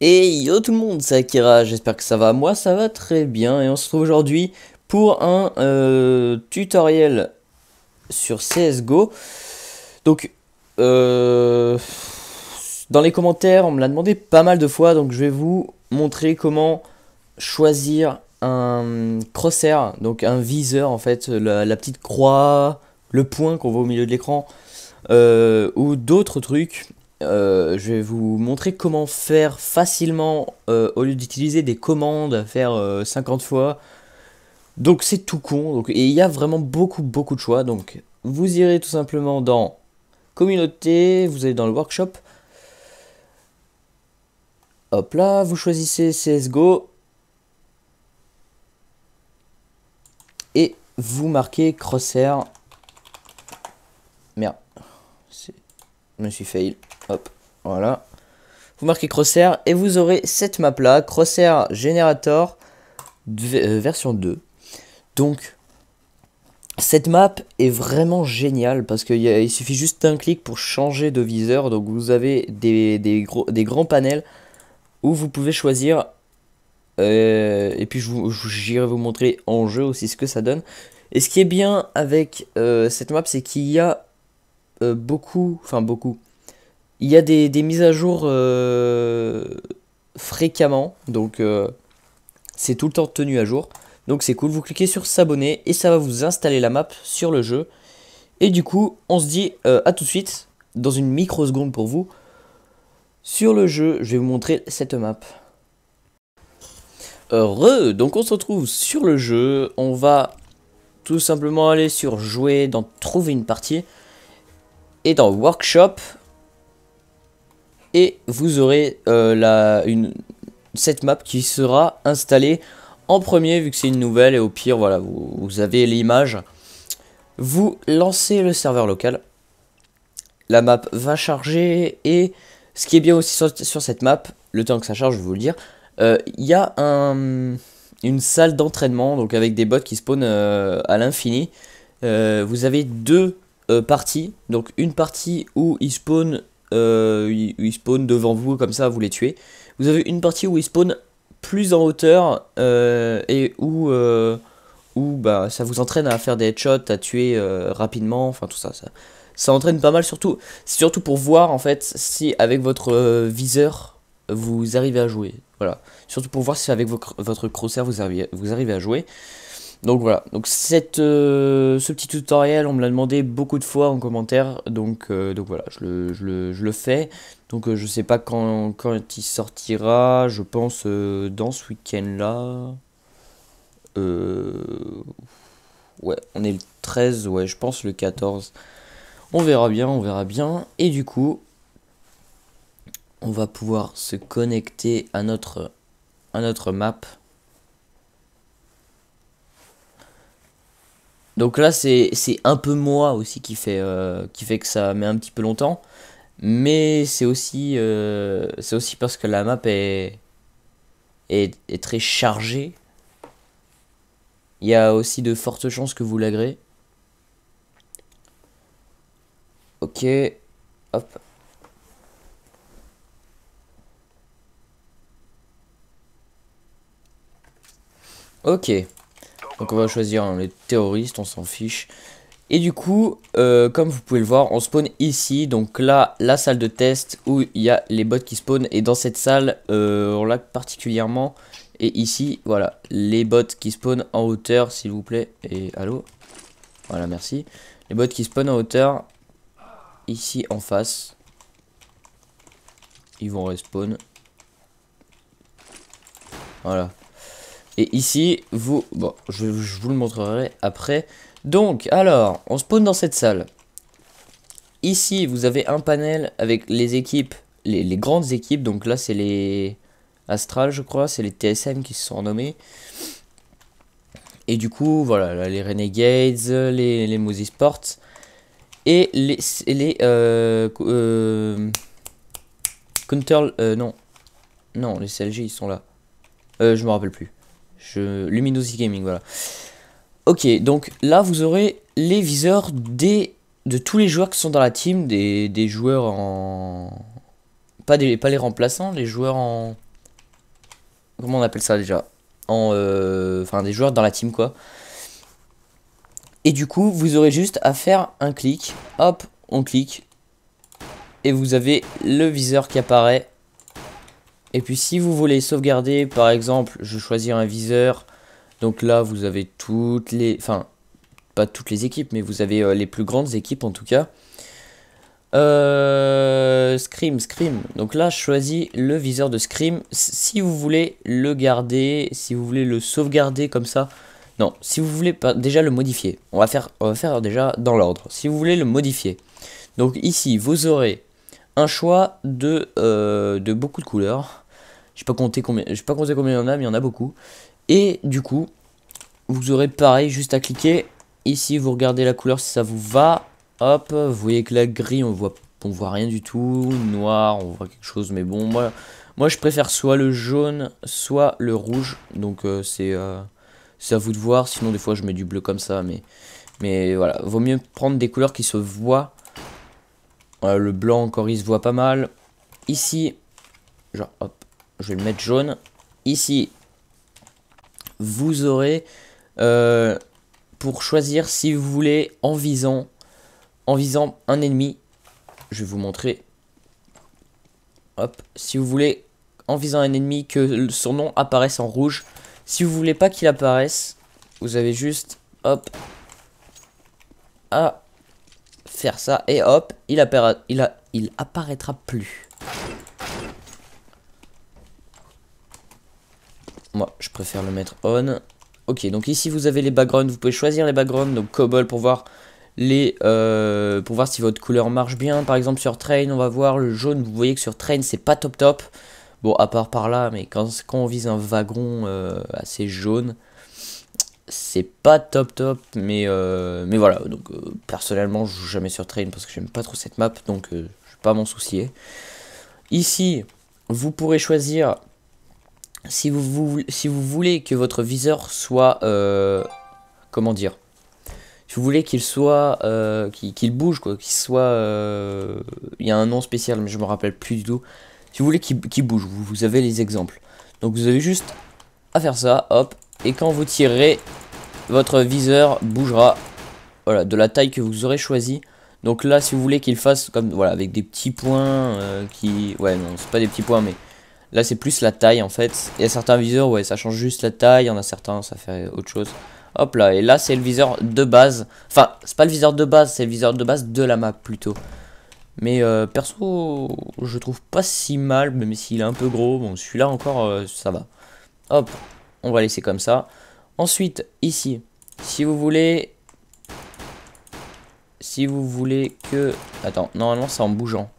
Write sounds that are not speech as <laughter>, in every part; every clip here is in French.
Et yo tout le monde, c'est Akira, j'espère que ça va, moi ça va très bien et on se retrouve aujourd'hui pour un euh, tutoriel sur CSGO. Donc euh, dans les commentaires on me l'a demandé pas mal de fois donc je vais vous montrer comment choisir un crosshair, donc un viseur en fait, la, petite croix, le point qu'on voit au milieu de l'écran euh, ou d'autres trucs euh, je vais vous montrer comment faire facilement, euh, au lieu d'utiliser des commandes à faire 50 euh, fois. Donc c'est tout con, et il y a vraiment beaucoup beaucoup de choix. Donc vous irez tout simplement dans communauté, vous allez dans le workshop. Hop là, vous choisissez CSGO. Et vous marquez crosshair. Merde, je me suis fail. Voilà. Vous marquez Crosshair et vous aurez cette map là, Crosshair Generator euh, version 2. Donc, cette map est vraiment géniale parce qu'il suffit juste d'un clic pour changer de viseur. Donc vous avez des, gros, des grands panels où vous pouvez choisir. Euh, et puis j'irai vous montrer en jeu aussi ce que ça donne. Et ce qui est bien avec euh, cette map, c'est qu'il y a beaucoup, enfin beaucoup, il y a des, mises à jour euh, fréquemment, donc euh, c'est tout le temps tenu à jour. Donc c'est cool, vous cliquez sur s'abonner et ça va vous installer la map sur le jeu. Et du coup, on se dit euh, à tout de suite, dans une microseconde pour vous, sur le jeu, je vais vous montrer cette map. Heureux, donc on se retrouve sur le jeu, on va tout simplement aller sur jouer, dans trouver une partie. Et dans workshop, et vous aurez euh, la, une, cette map qui sera installée en premier vu que c'est une nouvelle et au pire voilà vous, avez l'image. Vous lancez le serveur local, la map va charger et ce qui est bien aussi sur, cette map, le temps que ça charge je vais vous le dire, euh, il y a une salle d'entraînement donc avec des bots qui spawnent euh, à l'infini. vous avez deux parties, donc une partie où ils spawnent euh, ils, devant vous, comme ça vous les tuez. Vous avez une partie où ils spawn plus en hauteur euh, et où, euh, où bah, ça vous entraîne à faire des headshots, à tuer euh, rapidement, enfin tout ça, ça. entraîne pas mal, surtout, surtout pour voir en fait si avec votre viseur vous arrivez à jouer. Voilà. Surtout pour voir si avec votre, votre crosshair vous arrivez, vous arrivez à jouer. Donc voilà, donc cette, euh, ce petit tutoriel, on me l'a demandé beaucoup de fois en commentaire, donc, euh, donc voilà, je le, fais. Donc euh, je sais pas quand, quand il sortira, je pense dans ce week-end-là. ouais, on est le 13, ouais, je pense le 14. On verra bien, on verra bien. Et du coup, on va pouvoir se connecter à notre, à notre map. Donc là, c'est un peu moi aussi qui fait, euh, qui fait que ça met un petit peu longtemps. Mais c'est aussi, euh, aussi parce que la map est, est, est, très chargée. Il y a aussi de fortes chances que vous l'agrez. Ok. Hop. Ok. Donc on va choisir hein, les terroristes, on s'en fiche. Et du coup, euh, comme vous pouvez le voir, on spawn ici, donc là, la salle de test où il y a les bots qui spawnent. Et dans cette salle, euh, on l'a particulièrement. Et ici, voilà, les bots qui spawnent en hauteur, s'il vous plaît. Et allô Voilà, merci. Les bots qui spawnent en hauteur, ici en face. Ils vont respawn. Voilà. Et ici, vous... Bon, je, vous le montrerai après. Donc, alors, on spawn dans cette salle. Ici, vous avez un panel avec les équipes, les, grandes équipes. Donc là, c'est les Astral, je crois. C'est les TSM qui se sont nommés. Et du coup, voilà, les Renegades, les, les Et les... les euh, euh, Counter... Euh, non. Non, les CLG, ils sont là. je me rappelle plus. Je... Luminosity Gaming, voilà. Ok, donc là, vous aurez les viseurs des... de tous les joueurs qui sont dans la team, des, des joueurs en... Pas, des... pas les remplaçants, les joueurs en... Comment on appelle ça déjà en, euh, Enfin, des joueurs dans la team, quoi. Et du coup, vous aurez juste à faire un clic. Hop, on clique. Et vous avez le viseur qui apparaît et puis si vous voulez sauvegarder, par exemple, je vais choisir un viseur. Donc là, vous avez toutes les... Enfin, pas toutes les équipes, mais vous avez euh, les plus grandes équipes en tout cas. Euh, Scream, Scream. Donc là, je choisis le viseur de Scream. Si vous voulez le garder, si vous voulez le sauvegarder comme ça. Non, si vous voulez déjà le modifier. On va faire, on va faire déjà dans l'ordre. Si vous voulez le modifier. Donc ici, vous aurez un choix de, euh, de beaucoup de couleurs. Je pas compté combien, j'ai pas compté combien il y en a, mais il y en a beaucoup. Et du coup, vous aurez pareil, juste à cliquer. Ici, vous regardez la couleur si ça vous va. Hop, vous voyez que la grille, on voit, on voit rien du tout. Noir, on voit quelque chose, mais bon, moi, moi je préfère soit le jaune, soit le rouge. Donc euh, euh, c'est à vous de voir. Sinon, des fois, je mets du bleu comme ça, mais mais voilà, vaut mieux prendre des couleurs qui se voient euh, le blanc, encore, il se voit pas mal. Ici, genre, hop, je vais le mettre jaune. Ici, vous aurez euh, pour choisir si vous voulez en visant, en visant un ennemi. Je vais vous montrer. Hop, si vous voulez en visant un ennemi que son nom apparaisse en rouge. Si vous voulez pas qu'il apparaisse, vous avez juste hop à ah, faire ça et hop, il, il, a il apparaîtra plus. Moi, je préfère le mettre on. Ok, donc ici vous avez les backgrounds, vous pouvez choisir les backgrounds, donc cobble pour voir les euh, pour voir si votre couleur marche bien. Par exemple sur train, on va voir le jaune, vous voyez que sur train c'est pas top top. Bon, à part par là, mais quand, quand on vise un wagon euh, assez jaune, c'est pas top top, mais, euh, mais voilà. Donc euh, personnellement, je joue jamais sur Train parce que j'aime pas trop cette map, donc euh, je vais pas m'en soucier. Ici, vous pourrez choisir si vous, si vous voulez que votre viseur soit comment dire. Si vous voulez qu'il soit qu'il bouge quoi, qu'il soit il y a un nom spécial mais je me rappelle plus du tout. Si vous voulez qu'il bouge, vous avez les exemples. Donc vous avez juste à faire ça, hop, et quand vous tirerez, votre viseur bougera voilà, de la taille que vous aurez choisi. Donc là, si vous voulez qu'il fasse comme voilà avec des petits points euh, qui, ouais, non, c'est pas des petits points, mais là c'est plus la taille en fait. Il y a certains viseurs, ouais, ça change juste la taille. Il y en a certains, ça fait autre chose. Hop là, et là c'est le viseur de base. Enfin, c'est pas le viseur de base, c'est le viseur de base de la map plutôt. Mais euh, perso, je trouve pas si mal, même s'il est un peu gros. Bon, celui-là encore, euh, ça va. Hop, on va laisser comme ça. Ensuite, ici, si vous voulez... Si vous voulez que... Attends, normalement c'est en bougeant.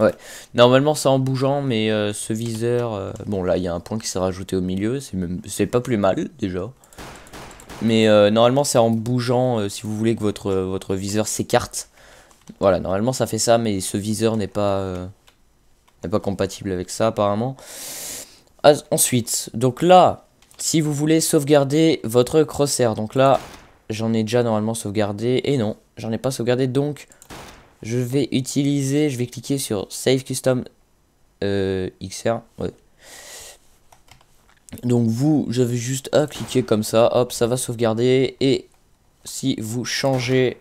Ouais, normalement c'est en bougeant, mais euh, ce viseur... Euh, bon là, il y a un point qui s'est rajouté au milieu, c'est même... pas plus mal déjà. Mais euh, normalement c'est en bougeant, si vous voulez que votre, votre viseur s'écarte, voilà, normalement ça fait ça, mais ce viseur n'est pas, euh, pas compatible avec ça apparemment. Ah, ensuite, donc là, si vous voulez sauvegarder votre crosshair, donc là, j'en ai déjà normalement sauvegardé, et non, j'en ai pas sauvegardé, donc je vais utiliser, je vais cliquer sur Save Custom euh, XR, Donc vous, j'avais juste à ah, cliquer comme ça, hop, ça va sauvegarder, et si vous changez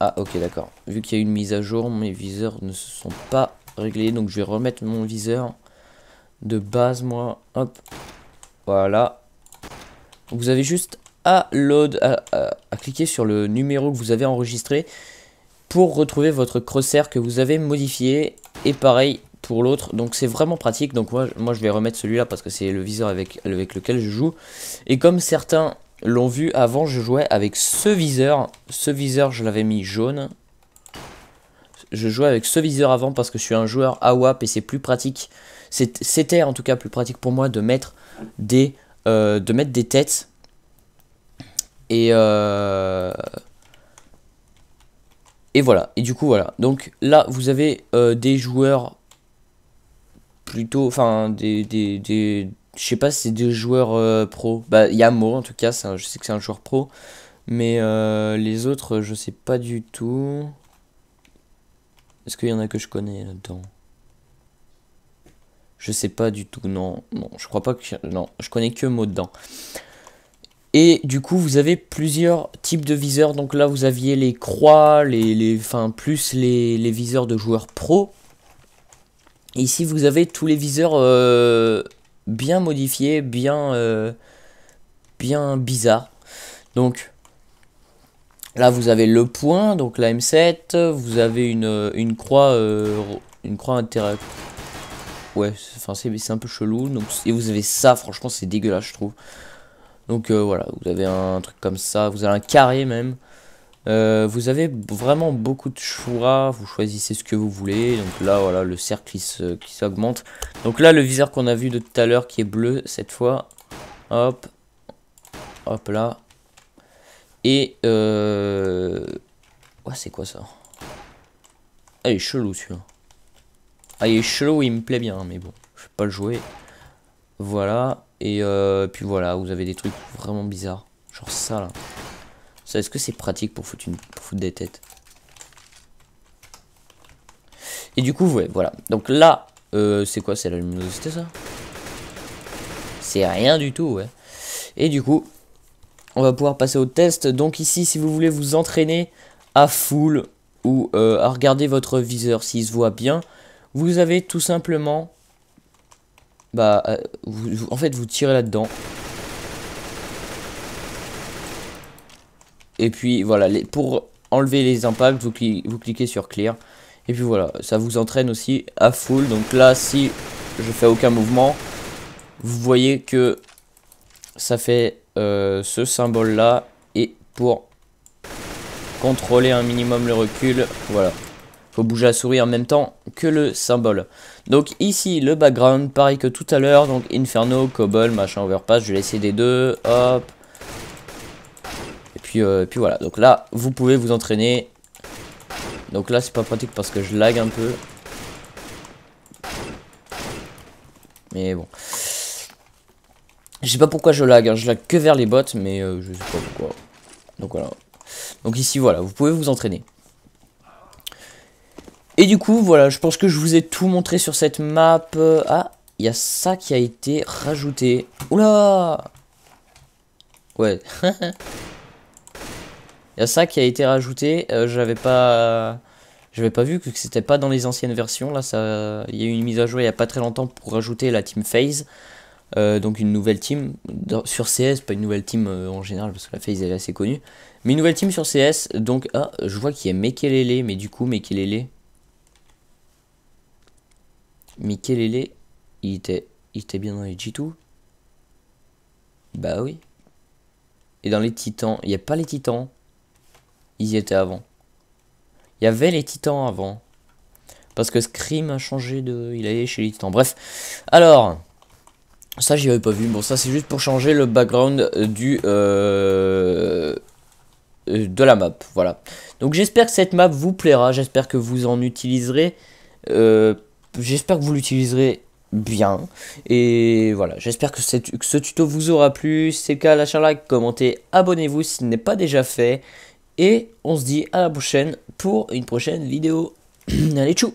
ah ok d'accord. Vu qu'il y a eu une mise à jour, mes viseurs ne se sont pas réglés. Donc je vais remettre mon viseur de base moi. Hop. Voilà. Vous avez juste à load, à, cliquer sur le numéro que vous avez enregistré pour retrouver votre crosshair que vous avez modifié. Et pareil pour l'autre. Donc c'est vraiment pratique. Donc moi, moi je vais remettre celui-là parce que c'est le viseur avec lequel je joue. Et comme certains l'ont vu avant, je jouais avec ce viseur. Ce viseur, je l'avais mis jaune. Je jouais avec ce viseur avant parce que je suis un joueur WAP et c'est plus pratique. C'était en tout cas plus pratique pour moi de mettre des, euh, de mettre des têtes. Et, euh, et voilà. Et du coup, voilà. Donc là, vous avez euh, des joueurs plutôt, enfin, des, des, je sais pas si c'est des joueurs euh, pro. Bah, Mo, en tout cas, je sais que c'est un joueur pro. Mais euh, les autres, je sais pas du tout. Est-ce qu'il y en a que je connais là-dedans Je sais pas du tout, non. Non, je crois pas que... Non, je connais que Mo dedans. Et du coup, vous avez plusieurs types de viseurs. Donc là, vous aviez les croix, les, les, enfin, plus les, viseurs de joueurs pro. Et ici, vous avez tous les viseurs euh, bien modifié, bien, euh, bien bizarre. Donc là vous avez le point, donc la M7, vous avez une, euh, une croix euh, une croix interactive. Ouais, enfin c'est un peu chelou. Donc, et vous avez ça, franchement c'est dégueulasse je trouve. Donc voilà, vous avez un truc comme ça, vous avez un carré même. Euh, vous avez vraiment beaucoup de choix, vous choisissez ce que vous voulez. Donc là, voilà, le cercle qui s'augmente. Donc là, le viseur qu'on a vu de tout à l'heure qui est bleu cette fois. Hop, hop là. Et euh... Ouais, c'est quoi ça Ah, est chelou celui-là. Ah, il est chelou, il me plaît bien, mais bon, je vais pas le jouer. Voilà, et euh... puis voilà, vous avez des trucs vraiment bizarres. Genre ça là est-ce que c'est pratique pour foutre, des têtes Et du coup, ouais, voilà. Donc là, euh, c'est quoi C'est la luminosité, ça C'est rien du tout, ouais. Et du coup, on va pouvoir passer au test. Donc ici, si vous voulez vous entraîner à full ou euh, à regarder votre viseur s'il se voit bien, vous avez tout simplement... Bah, euh, en fait, vous tirez là-dedans Et puis voilà, pour enlever les impacts, vous, cliquez sur clear. Et puis voilà, ça vous entraîne aussi à full. Donc là, si je fais aucun mouvement, vous voyez que ça fait euh, ce symbole là. Et pour contrôler un minimum le recul, voilà. Faut bouger la souris en même temps que le symbole. Donc ici, le background, pareil que tout à l'heure. Donc Inferno, Cobble, machin, Overpass, je vais laisser des deux. Hop et euh, puis voilà, donc là, vous pouvez vous entraîner. Donc là, c'est pas pratique parce que je lag un peu. Mais bon. Je sais pas pourquoi je lag, hein. je lag que vers les bottes, mais euh, je sais pas pourquoi. Donc voilà. Donc ici, voilà, vous pouvez vous entraîner. Et du coup, voilà, je pense que je vous ai tout montré sur cette map. Euh, ah, il y a ça qui a été rajouté. Oula Ouais <laughs> Il y a ça qui a été rajouté. Euh, j'avais pas, pas vu que c'était pas dans les anciennes versions. Là, ça, il y a eu une mise à jour il y a pas très longtemps pour rajouter la team phase. Euh, donc une nouvelle team sur CS, pas une nouvelle team euh, en général parce que la phase est assez connue, mais une nouvelle team sur CS. Donc ah, je vois qu'il y a Mekelele, mais du coup Mekelele, Mekelele, il était, il était bien dans les G2. Bah oui. Et dans les Titans, il n'y a pas les Titans ils y étaient avant. Il y avait les titans avant. Parce que Scream a changé de... Il est chez les titans. Bref. Alors... Ça, j'y avais pas vu. Bon, ça, c'est juste pour changer le background du... Euh, de la map. Voilà. Donc, j'espère que cette map vous plaira. J'espère que vous en utiliserez. Euh, j'espère que vous l'utiliserez bien. Et voilà, j'espère que, que, ce tuto vous aura plu. c'est le cas, lâchez un like, commentez, abonnez-vous si ce n'est pas déjà fait. Et on se dit à la prochaine pour une prochaine vidéo. <clears throat> Allez, tchou